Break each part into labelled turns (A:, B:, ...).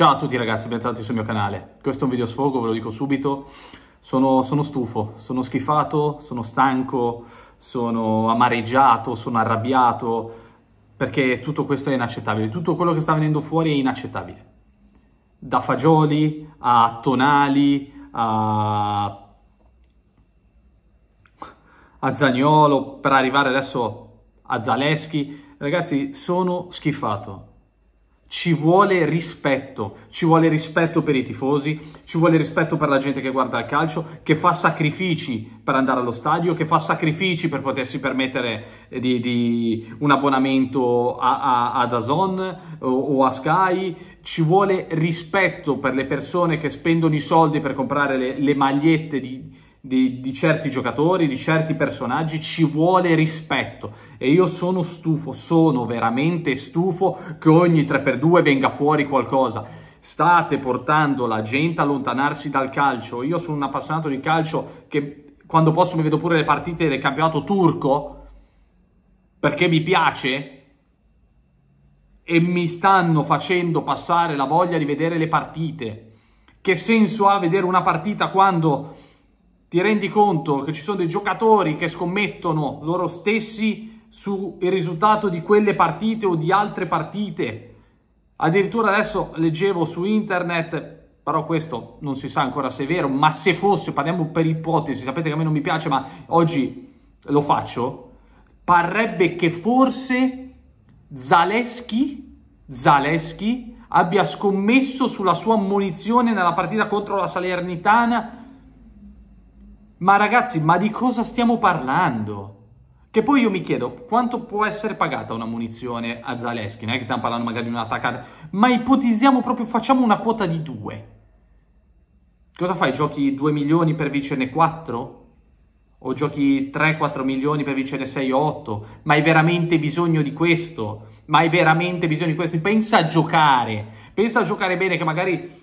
A: Ciao a tutti ragazzi, bentornati sul mio canale. Questo è un video sfogo, ve lo dico subito. Sono, sono stufo, sono schifato, sono stanco, sono amareggiato, sono arrabbiato, perché tutto questo è inaccettabile. Tutto quello che sta venendo fuori è inaccettabile. Da fagioli a tonali a a Zagnolo, per arrivare adesso a Zaleschi. Ragazzi, sono schifato ci vuole rispetto, ci vuole rispetto per i tifosi, ci vuole rispetto per la gente che guarda il calcio, che fa sacrifici per andare allo stadio, che fa sacrifici per potersi permettere eh, di, di un abbonamento ad Azon eh, o, o, a Sky, ci vuole rispetto per le persone che spendono i soldi per comprare le, le magliette di, di, di, certi giocatori, di certi personaggi, ci vuole rispetto. E io sono stufo, sono veramente stufo che ogni 3x2 venga fuori qualcosa. State portando la gente a allontanarsi dal calcio. Io sono un appassionato di calcio che quando posso mi vedo pure le partite del campionato turco perché mi piace e mi stanno facendo passare la voglia di vedere le partite. Che senso ha vedere una partita quando ti rendi conto che ci sono dei giocatori che scommettono loro stessi sul risultato di quelle partite o di altre partite. Addirittura adesso leggevo su internet, però questo non si sa ancora se è vero, ma se fosse, parliamo per ipotesi, sapete che a me non mi piace, ma oggi lo faccio, parrebbe che forse Zaleschi, Zaleschi abbia scommesso sulla sua ammonizione nella partita contro la Salernitana ma ragazzi, ma di cosa stiamo parlando? Che poi io mi chiedo quanto può essere pagata una munizione a Zaleschi, non è che stiamo parlando magari di un'attaccata, ma ipotizziamo proprio, facciamo una quota di due. Cosa fai? Giochi 2 milioni per vincerne 4? O giochi 3-4 milioni per vincerne 6-8? Ma hai veramente bisogno di questo? Ma hai veramente bisogno di questo? Pensa a giocare, pensa a giocare bene che magari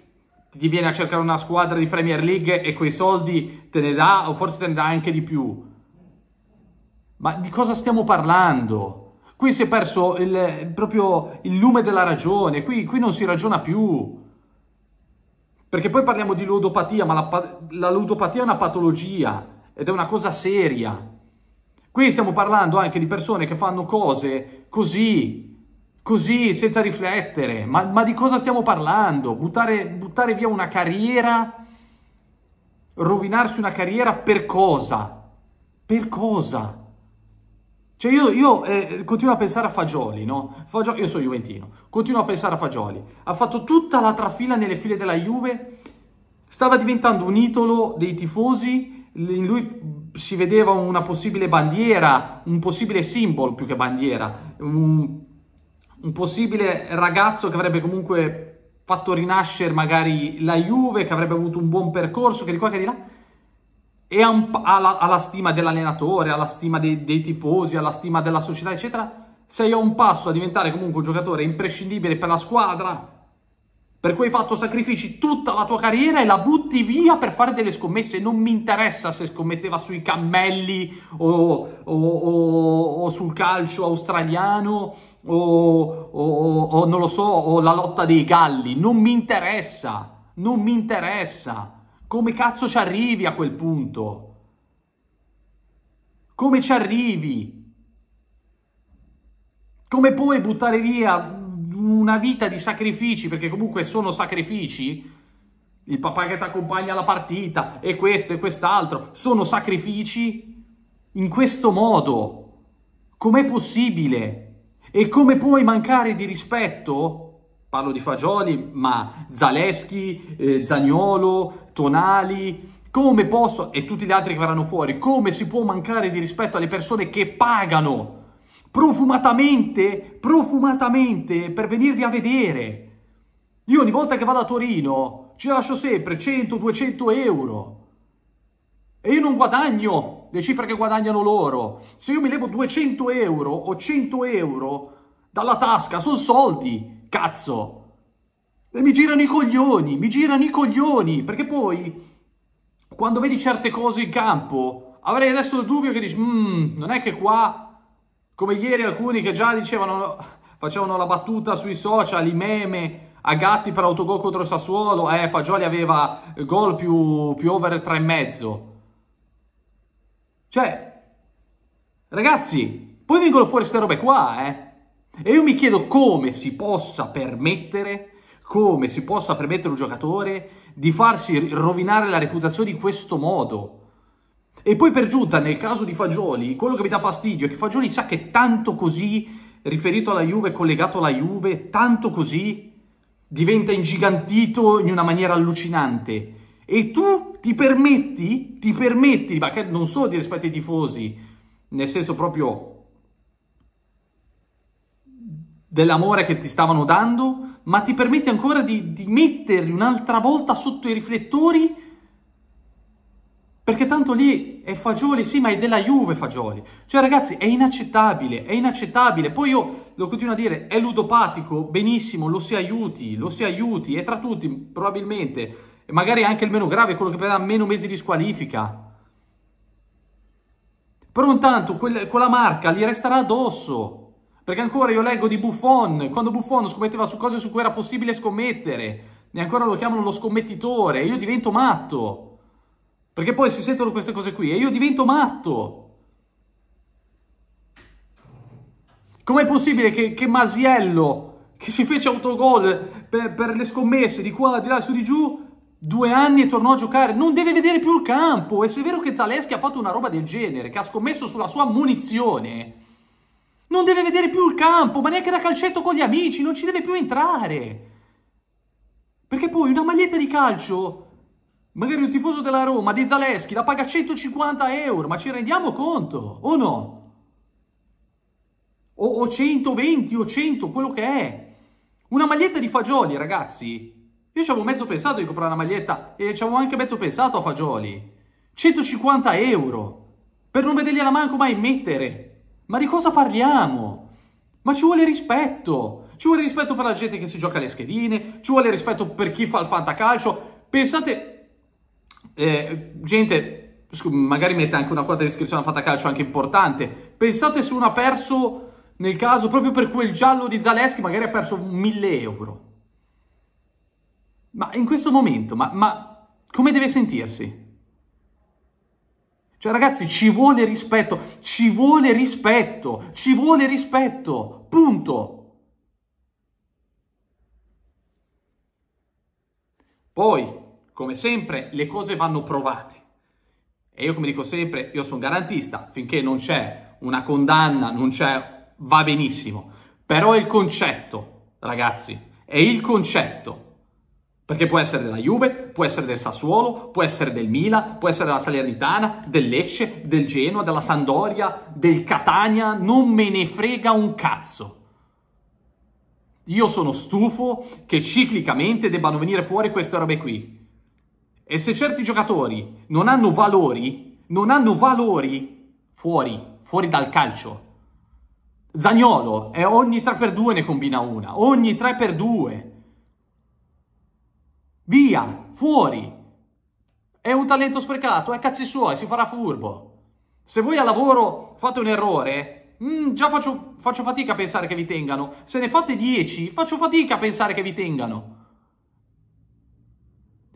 A: ti viene a cercare una squadra di Premier League e quei soldi te ne dà o forse te ne dà anche di più. Ma di cosa stiamo parlando? Qui si è perso il, proprio il lume della ragione, qui, qui, non si ragiona più. Perché poi parliamo di ludopatia, ma la, la ludopatia è una patologia ed è una cosa seria. Qui stiamo parlando anche di persone che fanno cose così, così, senza riflettere. Ma, ma di cosa stiamo parlando? Buttare, buttare via una carriera, rovinarsi una carriera per cosa? Per cosa? Cioè io, io eh, continuo a pensare a Fagioli, no? Fagioli, io sono juventino, continuo a pensare a Fagioli. Ha fatto tutta la trafila nelle file della Juve, stava diventando un idolo dei tifosi, in lui si vedeva una possibile bandiera, un possibile simbolo più che bandiera, un, un possibile ragazzo che avrebbe comunque fatto rinascere magari la Juve, che avrebbe avuto un buon percorso, che di qua che di là, e ha, un, ha, la, ha la, stima dell'allenatore, ha la stima dei, dei tifosi, ha la stima della società, eccetera, sei a un passo a diventare comunque un giocatore imprescindibile per la squadra, per cui hai fatto sacrifici tutta la tua carriera e la butti via per fare delle scommesse. Non mi interessa se scommetteva sui cammelli o, o, o, o sul calcio australiano o, o, o non lo so, o la lotta dei galli, non mi interessa, non mi interessa. Come cazzo ci arrivi a quel punto? Come ci arrivi? Come puoi buttare via una vita di sacrifici, perché comunque sono sacrifici, il papà che ti accompagna alla partita e questo e quest'altro, sono sacrifici in questo modo. Com'è possibile? E come puoi mancare di rispetto, parlo di Fagioli, ma Zaleschi, eh, Zagnolo, Tonali, come posso, e tutti gli altri che verranno fuori, come si può mancare di rispetto alle persone che pagano profumatamente, profumatamente per venirvi a vedere? Io ogni volta che vado a Torino ci lascio sempre 100-200 euro e io non guadagno le cifre che guadagnano loro. Se io mi levo 200 euro o 100 euro dalla tasca, sono soldi, cazzo. E mi girano i coglioni, mi girano i coglioni, perché poi quando vedi certe cose in campo avrei adesso il dubbio che dici, mm, non è che qua, come ieri alcuni che già dicevano, facevano la battuta sui social, i meme, a gatti per autogol contro Sassuolo, eh, Fagioli aveva gol più, più over 3,5. Cioè, ragazzi, poi vengono fuori queste robe qua, eh. E io mi chiedo come si possa permettere, come si possa permettere un giocatore di farsi rovinare la reputazione in questo modo. E poi per giunta, nel caso di Fagioli, quello che mi dà fastidio è che Fagioli sa che tanto così, riferito alla Juve, collegato alla Juve, tanto così diventa ingigantito in una maniera allucinante. E tu ti permetti, ti permetti, ma che non solo di rispetto ai tifosi, nel senso proprio dell'amore che ti stavano dando, ma ti permetti ancora di, di metterli un'altra volta sotto i riflettori perché tanto lì è Fagioli, sì, ma è della Juve Fagioli. Cioè, ragazzi, è inaccettabile, è inaccettabile. Poi io lo continuo a dire, è ludopatico, benissimo, lo si aiuti, lo si aiuti, è tra tutti, probabilmente. E magari anche il meno grave, quello che prende meno mesi di squalifica. Però intanto quel, quella marca gli resterà addosso. Perché ancora io leggo di Buffon, quando Buffon scommetteva su cose su cui era possibile scommettere. E ancora lo chiamano lo scommettitore. Io divento matto. Perché poi si sentono queste cose qui. E io divento matto. Com'è possibile che, che, Masiello, che si fece autogol per, per le scommesse di qua, di là, su di giù, due anni e tornò a giocare, non deve vedere più il campo. E se è vero che Zaleschi ha fatto una roba del genere, che ha scommesso sulla sua munizione, non deve vedere più il campo, ma neanche da calcetto con gli amici, non ci deve più entrare. Perché poi una maglietta di calcio, magari un tifoso della Roma, di Zaleschi, la paga 150 euro, ma ci rendiamo conto o no? O, o 120 o 100, quello che è. Una maglietta di fagioli, ragazzi, io ci avevo mezzo pensato di comprare una maglietta e ci avevo anche mezzo pensato a fagioli. 150 euro per non vedergliela manco mai mettere. Ma di cosa parliamo? Ma ci vuole rispetto. Ci vuole rispetto per la gente che si gioca le schedine, ci vuole rispetto per chi fa il fantacalcio. Pensate, eh, gente, magari mette anche una quadra di iscrizione al fantacalcio anche importante. Pensate se uno ha perso, nel caso, proprio per quel giallo di Zaleschi, magari ha perso 1000 euro. Ma in questo momento, ma, ma come deve sentirsi? Cioè ragazzi, ci vuole rispetto, ci vuole rispetto, ci vuole rispetto, punto. Poi, come sempre, le cose vanno provate. E io come dico sempre, io sono garantista, finché non c'è una condanna, non c'è, va benissimo. Però è il concetto, ragazzi, è il concetto. Perché può essere della Juve, può essere del Sassuolo, può essere del Milan, può essere della Salernitana, del Lecce, del Genoa, della Sandoria, del Catania, non me ne frega un cazzo. Io sono stufo che ciclicamente debbano venire fuori queste robe qui. E se certi giocatori non hanno valori, non hanno valori fuori, fuori dal calcio. Zagnolo è eh, ogni 3x2 ne combina una, ogni 3x2. Via, fuori. È un talento sprecato, è cazzi suoi, si farà furbo. Se voi al lavoro fate un errore, mh, mm, già faccio, faccio fatica a pensare che vi tengano. Se ne fate 10, faccio fatica a pensare che vi tengano.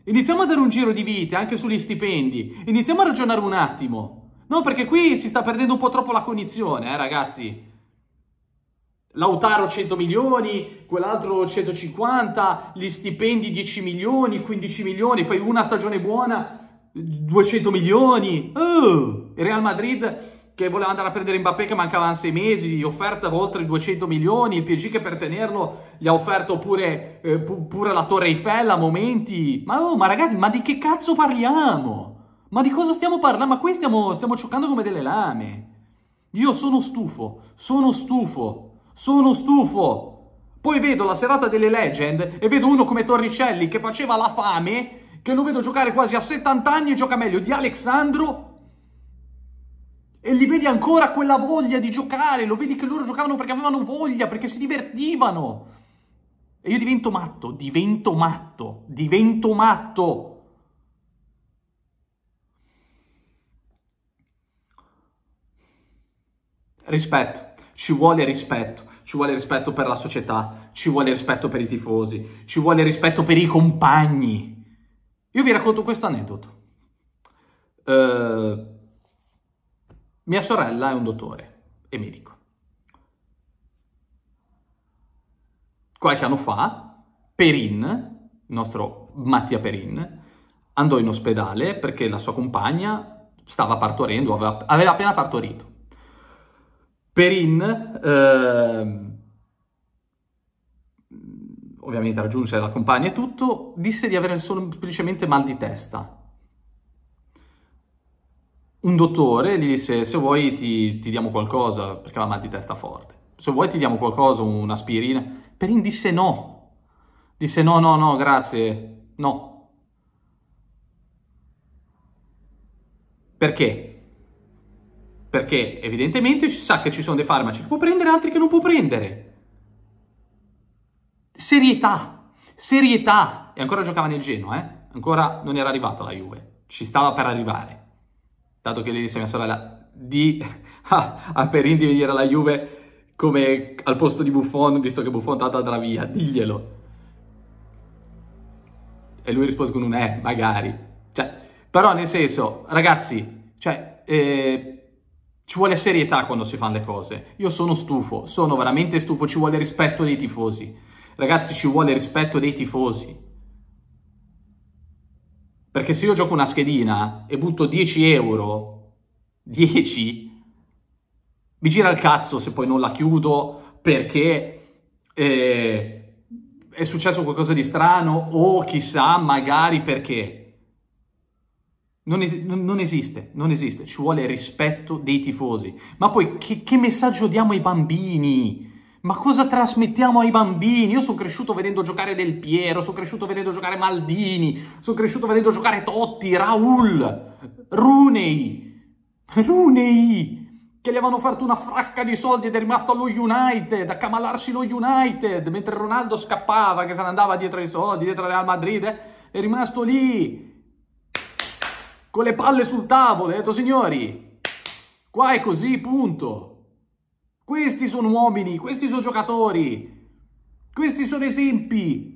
A: Iniziamo a dare un giro di vite anche sugli stipendi. Iniziamo a ragionare un attimo. No, perché qui si sta perdendo un po' troppo la cognizione, eh, ragazzi. Lautaro 100 milioni, quell'altro 150, gli stipendi 10 milioni, 15 milioni, fai una stagione buona, 200 milioni. Oh! Real Madrid che voleva andare a prendere Mbappé che mancavano 6 mesi, offerta oltre 200 milioni, il PSG che per tenerlo gli ha offerto pure, eh, pu- pure la Torre Eiffel a momenti. Ma, oh, ma ragazzi, ma di che cazzo parliamo? Ma di cosa stiamo parlando? Ma qui stiamo, stiamo giocando come delle lame. Io sono stufo, sono stufo. Sono stufo. Poi vedo la serata delle Legend e vedo uno come Torricelli che faceva la fame, che lo vedo giocare quasi a 70 anni e gioca meglio di Alexandro. E li vedi ancora quella voglia di giocare, lo vedi che loro giocavano perché avevano voglia, perché si divertivano. E io divento matto, divento matto, divento matto. Rispetto ci vuole rispetto, ci vuole rispetto per la società, ci vuole rispetto per i tifosi, ci vuole rispetto per i compagni. Io vi racconto questo aneddoto. Uh, mia sorella è un dottore e medico. Qualche anno fa, Perin, il nostro Mattia Perin, andò in ospedale perché la sua compagna stava partorendo, aveva, aveva appena partorito. Perin ehm, ovviamente raggiunse la compagna e tutto, disse di avere semplicemente mal di testa. Un dottore gli disse se vuoi ti, ti diamo qualcosa, perché aveva mal di testa forte, se vuoi ti diamo qualcosa, un'aspirina. Perin disse no, disse no, no, no, grazie, no. Perché? Perché evidentemente si sa che ci sono dei farmaci che può prendere e altri che non può prendere. Serietà, serietà. E ancora giocava nel Genoa, eh? Ancora non era arrivato alla Juve. Ci stava per arrivare. Dato che lì disse mia sorella di ah, a, Perin di venire alla Juve come al posto di Buffon, visto che Buffon tanto andrà via, diglielo. E lui rispose con un eh, magari. Cioè, però nel senso, ragazzi, cioè, eh, ci vuole serietà quando si fanno le cose. Io sono stufo, sono veramente stufo, ci vuole rispetto dei tifosi. Ragazzi, ci vuole rispetto dei tifosi. Perché se io gioco una schedina e butto 10 euro, 10, mi gira il cazzo se poi non la chiudo perché eh, è successo qualcosa di strano o chissà, magari perché. Non, es- non, esiste, non esiste, ci vuole rispetto dei tifosi. Ma poi che, che messaggio diamo ai bambini? Ma cosa trasmettiamo ai bambini? Io sono cresciuto vedendo giocare Del Piero, sono cresciuto vedendo giocare Maldini, sono cresciuto vedendo giocare Totti, Raul, Runei, Runei, che gli avevano fatto una fracca di soldi ed è rimasto allo United, a camalarsi lo United, mentre Ronaldo scappava, che se ne andava dietro i soldi, dietro Real Madrid, eh? è rimasto lì con le palle sul tavolo, e ho detto signori, qua è così, punto. Questi sono uomini, questi sono giocatori, questi sono esempi.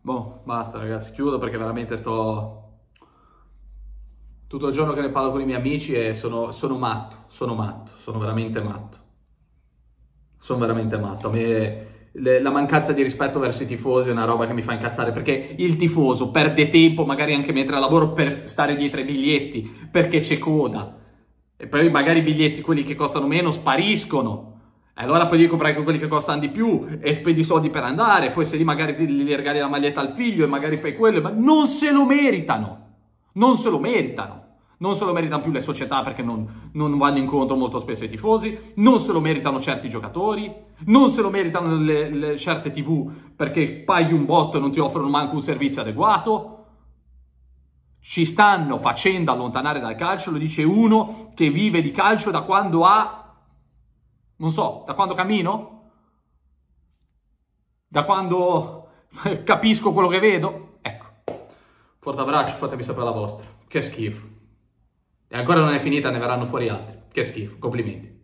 A: Boh, basta ragazzi, chiudo perché veramente sto tutto il giorno che ne parlo con i miei amici e sono, sono matto, sono matto, sono veramente matto. Sono veramente matto. A me la mancanza di rispetto verso i tifosi è una roba che mi fa incazzare perché il tifoso perde tempo magari anche mentre lavoro per stare dietro ai biglietti perché c'è coda e poi magari i biglietti quelli che costano meno spariscono e allora poi devi comprare quelli che costano di più e spendi soldi per andare poi se lì magari gli regali la maglietta al figlio e magari fai quello ma non se lo meritano non se lo meritano non se lo meritano più le società perché non, non vanno incontro molto spesso ai tifosi, non se lo meritano certi giocatori, non se lo meritano le, le certe tv perché paghi un botto e non ti offrono manco un servizio adeguato. Ci stanno facendo allontanare dal calcio, lo dice uno che vive di calcio da quando ha, non so, da quando cammino? Da quando capisco quello che vedo? Ecco, forte abbraccio, fatemi sapere la vostra. Che schifo. E ancora non è finita, ne verranno fuori altri. Che schifo, complimenti.